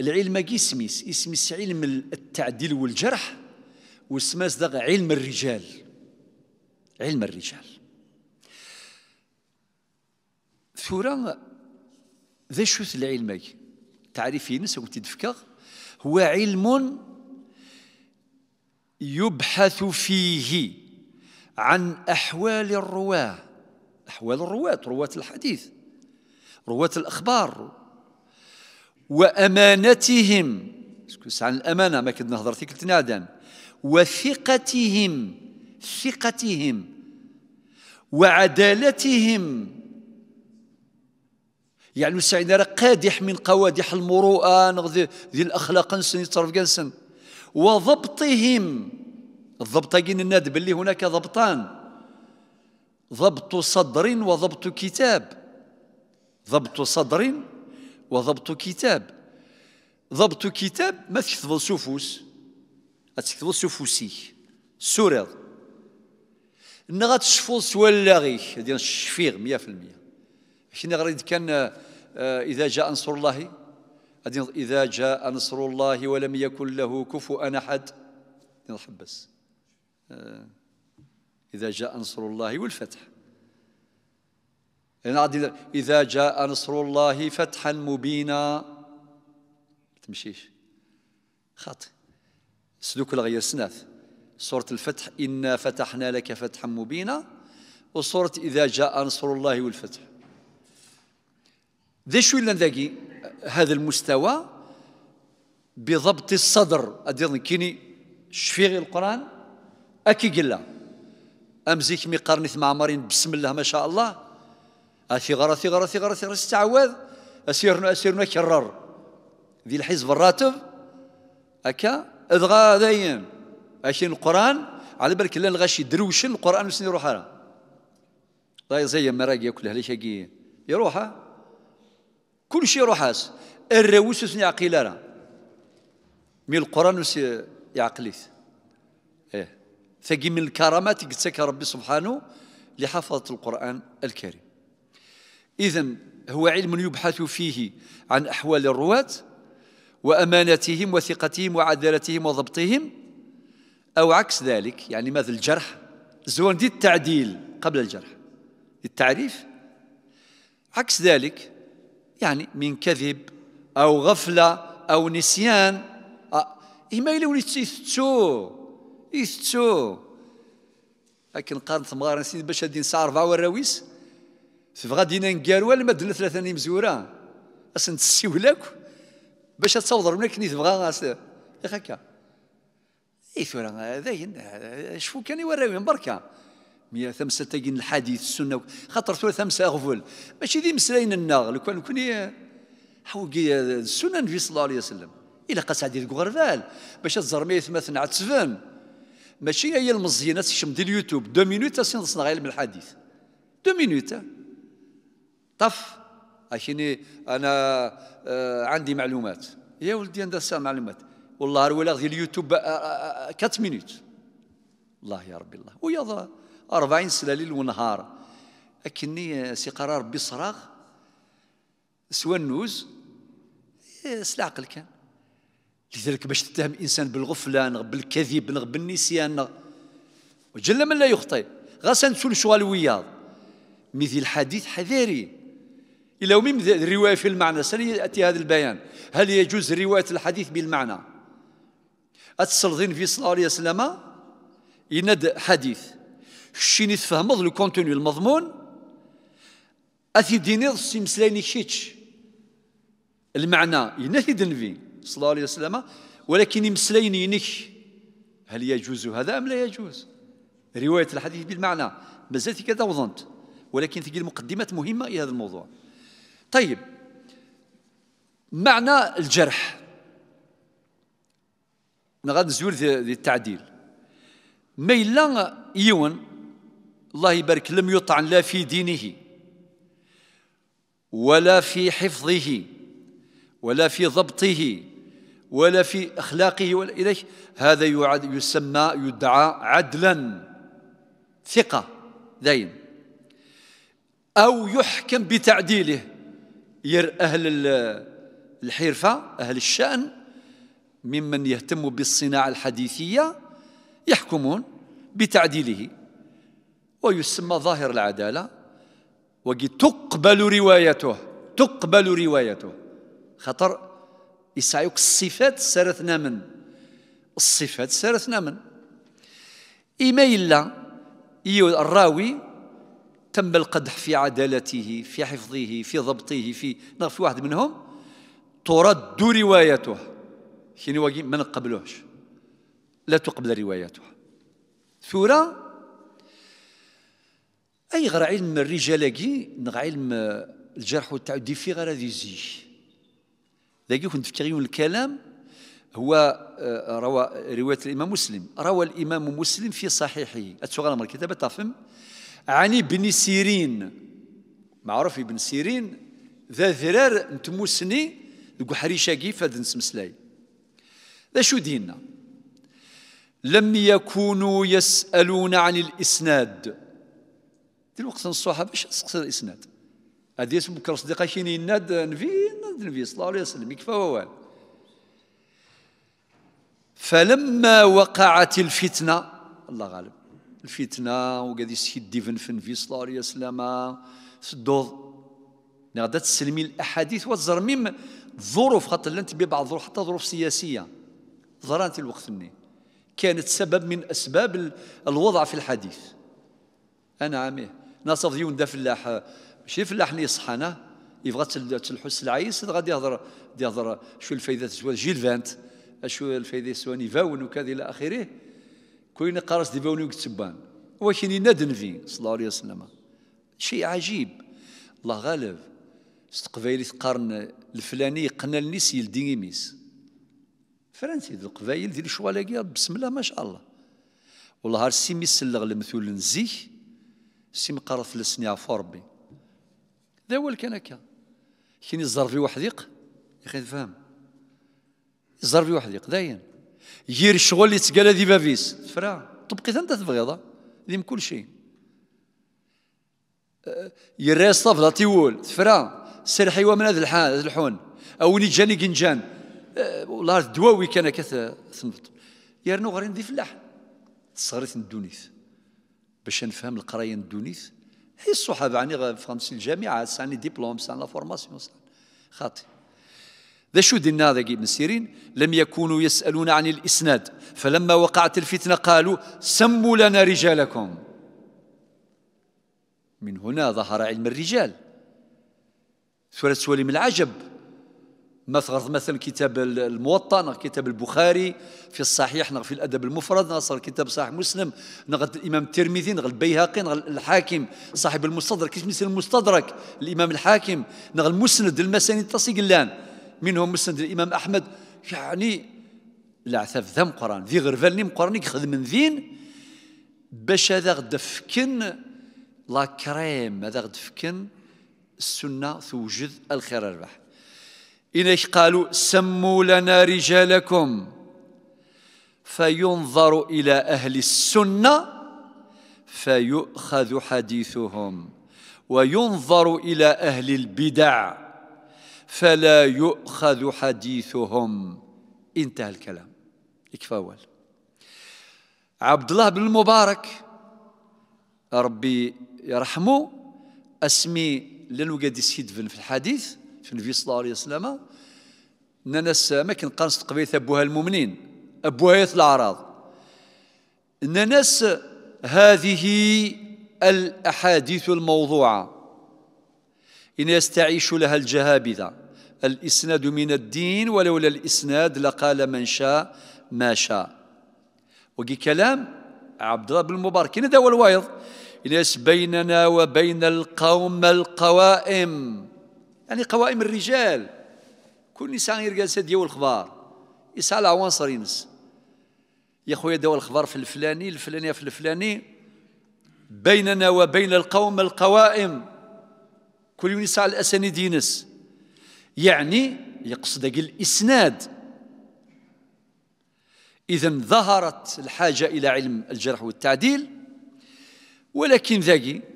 العلم جسميس اسميس علم التعديل والجرح وسماس دغ علم الرجال علم الرجال ثورة ذا شوث العلمي تعريفين سوتي دفكغ هو علم يبحث فيه عن أحوال الرواة أحوال الرواة رواة الحديث رواة الأخبار وأمانتهم سكوس عن الأمانة ما كنت نهضر فيك قلت وثقتهم ثقتهم وعدالتهم يعني سعينا راه قادح من قوادح المروءة ذي الأخلاق نسن يتصرف جنسن وضبطهم الضبط كين الناد باللي هناك ضبطان ضبط صدر وضبط كتاب ضبط صدر وضبط كتاب ضبط كتاب ما تكتب سفوس تكتب سفوسي سوريض إن غاتشفوس ولا غي ديال الشفيغ 100% حنا غادي كان آه، إذا جاء نصر الله إذا جاء نصر الله ولم يكن له كفوا أحد نحبس آه، إذا جاء نصر الله والفتح إذا جاء نصر الله فتحا مبينا تمشيش خط سلوك الغير سناث سورة الفتح إنا فتحنا لك فتحا مبينا وسورة إذا جاء نصر الله والفتح ذي شو اللي هذا المستوى بضبط الصدر أديرني كيني شفيغ القرآن أكي قلا أمزيك مقارنة مع مارين بسم الله ما شاء الله سي غرا سي غرا استعوذ أسيرنا أسيرنا كرر ذي الحزب الراتب أكا اذغى ذين أشين القرآن على بالك لا الغشي دروشن القرآن وسني روحها أنا طيب زي مراقي كلها ليش أجي يروحها كل شيء يروحاس الروس وسني عقيل أنا من القرآن وسني يعقليس إيه ثقي من الكرامات قد ربي سبحانه لحفظة القرآن الكريم إذا هو علم يبحث فيه عن أحوال الرواة وأمانتهم وثقتهم وعدالتهم وضبطهم أو عكس ذلك يعني ماذا الجرح زون دي التعديل قبل الجرح التعريف عكس ذلك يعني من كذب أو غفلة أو نسيان آه، إما يلون يثتو يثتو لكن ثمار نسيت باش هادي ساعة أربعة وراويس تبغى دينا نقالوا لما دلنا ثلاثة مزورة أسن تسيولاك باش تصور منك كني تبغى غاس هكا اي ثورا ذاين شفو كان يوراو بركه مية ثمسة تاقين الحديث السنة خاطر ثورة ثمسة أغفل ماشي ذي مسلاين الناغ لو كان كوني حوقي السنة النبي صلى الله عليه وسلم إلا قاس عدي غرفال باش تزرمي ثمثنا عتسفن ماشي هي المزينة تشمدي اليوتيوب دو مينوت تسين تصنع علم الحديث دو مينوت طف عشان انا آه، عندي معلومات يا ولدي عندي هسه معلومات والله روي غير اليوتيوب آه، آه، كات مينوت الله يا ربي الله ويا 40 سنه ليل ونهار اكني سي قرار بصراغ سوى النوز إيه، سلعقل كان لذلك باش تتهم انسان بالغفله بالكذب بالنسيان وجل من لا يخطئ غاسا نسول شغال وياض مثل الحديث حذاري إلى ومن الرواية في المعنى سنأتي هذا البيان هل يجوز رواية الحديث بالمعنى أتصلدين في صلى الله عليه وسلم يند حديث شيني تفهمض لو كونتوني المضمون أثي دينيض سيمسليني شيتش المعنى ينهي دنفي صلى الله عليه وسلم ولكن يمسليني ينك هل يجوز هذا أم لا يجوز رواية الحديث بالمعنى مازال كذا وظنت ولكن تجي المقدمات مهمة الى هذا الموضوع طيب معنى الجرح انا غادي نزور ذي التعديل ما الا يون الله يبارك لم يطعن لا في دينه ولا في حفظه ولا في ضبطه ولا في اخلاقه ولا اليه هذا يعد يسمى يدعى عدلا ثقه دين او يحكم بتعديله ير أهل الحرفة أهل الشأن ممن يهتم بالصناعة الحديثية يحكمون بتعديله ويسمى ظاهر العدالة وقد تقبل روايته تقبل روايته خطر يسعيك الصفات سرثنا من الصفات سرثنا من إيميلا الراوي تم القدح في عدالته في حفظه في ضبطه في في واحد منهم ترد روايته شنو ما نقبلوهش لا تقبل روايته ثورة أي غير علم الرجال نغ علم الجرح والتعدي في غير هذه زي ذاكي كنت في الكلام هو آه، روى رواية الإمام مسلم روى الإمام مسلم في صحيحه أتشغل من الكتابة تفهم عن ابن سيرين معروف ابن سيرين ذا ذرار نتموسني دق فاد نسمسلاي ذا شو دينا لم يكونوا يسألون عن الإسناد الوقت الصحابة باش تسقسي الإسناد هذه اسم كيني دقاشين نفي نبي نفي صلى الله عليه وسلم يكفى ووال فلما وقعت الفتنة الله غالب الفتنه وقادي يسكديفن فن في صلى الله عليه وسلم سدوض نغدا يعني تسلمي الاحاديث ميم ظروف خاطر لن تبي بعض ظروف حتى ظروف سياسيه ظرانت الوقت ني كانت سبب من اسباب الوضع في الحديث انا عاميه ناس ديون دا فلاح ماشي فلاح اللي صحانا يبغى تلحو السلعيس غادي يهضر يهضر شو الفائده شو جيل فانت شو الفائده سواني نيفاون وكذا الى اخره كوين قرص دي وكتبان كتبان واش ندن في صلى الله عليه وسلم شيء عجيب الله غالب ستقبايلي قرن الفلاني قنا النيس يلدين يميس فرنسي ذو القبايل ديال الشوالاكي بسم الله ما شاء الله والله هار سيمي سلغ المثول نزيه سيم قرض فلسني عفو ربي ذا هو كان كيني الزرفي الزربي وحديق يا اخي تفهم الزربي وحديق داين يير الشغل اللي تقال هذه بافيس تفرا طبقي انت تبغيض ذي كل شيء أه، يراس طفله تيول تفرا سير حيوان من هذا الحال هذا الحون او اللي جاني قنجان أه، والله الدواوي كان كث ثمت يرنو غير نضيف فلاح تصغرت ندونيس باش نفهم القرايه ندونيس هي الصحابه عني فهمت الجامعه ساني ديبلوم سان لا فورماسيون خاطي ذا شو دينا ذا ابن سيرين لم يكونوا يسألون عن الإسناد فلما وقعت الفتنة قالوا سموا لنا رجالكم من هنا ظهر علم الرجال سورة سوالي من العجب مثلا مثلا كتاب الموطأ كتاب البخاري في الصحيح في الأدب المفرد نصر كتاب صحيح مسلم نغد الإمام الترمذي نغد البيهقي نغد الحاكم صاحب المستدرك كيف المستدرك الإمام الحاكم نغد المسند المسانيد التصيق اللان منهم مسند الإمام أحمد يعني العثاف ذم قران ذي غرفالني مقرني يخدم من ذين باش هذا غدا فكن لا كريم هذا غدا فكن السنة توجد الخير الربح إنك قالوا سموا لنا رجالكم فينظر إلى أهل السنة فيؤخذ حديثهم وينظر إلى أهل البدع فلا يؤخذ حديثهم انتهى الكلام يكفى عبد الله بن المبارك ربي يرحمه اسمي لانه قد يسيدفن في الحديث في النبي صلى الله عليه وسلم ناس ما كان قنص قبيلة أبوها المؤمنين أبوها الأعراض ناس هذه الأحاديث الموضوعة إن يستعيش لها الجهابذة الإسناد من الدين ولولا الإسناد لقال من شاء ما شاء وقي كلام عبد الله بن المبارك هنا هو الوايض إليس بيننا وبين القوم القوائم يعني قوائم الرجال كل غير جالسه ديال الخبار يسعى العنصر ينس يا خويا دوا الخبار في الفلاني الفلانية في الفلاني بيننا وبين القوم القوائم كل يوم يسعى الأسانيد ينس يعني يقصد الإسناد إذا ظهرت الحاجة إلى علم الجرح والتعديل ولكن ذاكي